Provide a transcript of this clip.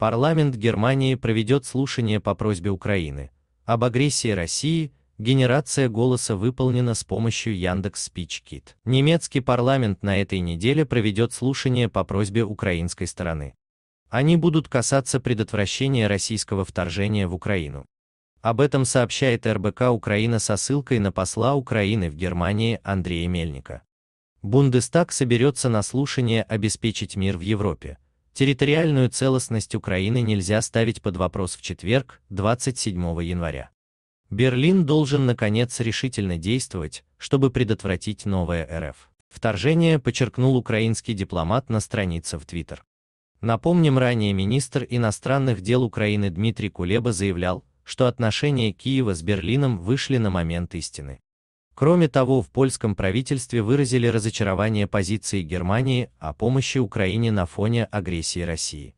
Парламент Германии проведет слушание по просьбе Украины об агрессии России. Генерация голоса выполнена с помощью Яндекс Speech Немецкий парламент на этой неделе проведет слушание по просьбе украинской стороны. Они будут касаться предотвращения российского вторжения в Украину. Об этом сообщает РБК Украина со ссылкой на посла Украины в Германии Андрея Мельника. Бундестаг соберется на слушание «Обеспечить мир в Европе», Территориальную целостность Украины нельзя ставить под вопрос в четверг, 27 января. Берлин должен наконец решительно действовать, чтобы предотвратить новое РФ. Вторжение подчеркнул украинский дипломат на странице в Твиттер. Напомним, ранее министр иностранных дел Украины Дмитрий Кулеба заявлял, что отношения Киева с Берлином вышли на момент истины. Кроме того, в польском правительстве выразили разочарование позиции Германии о помощи Украине на фоне агрессии России.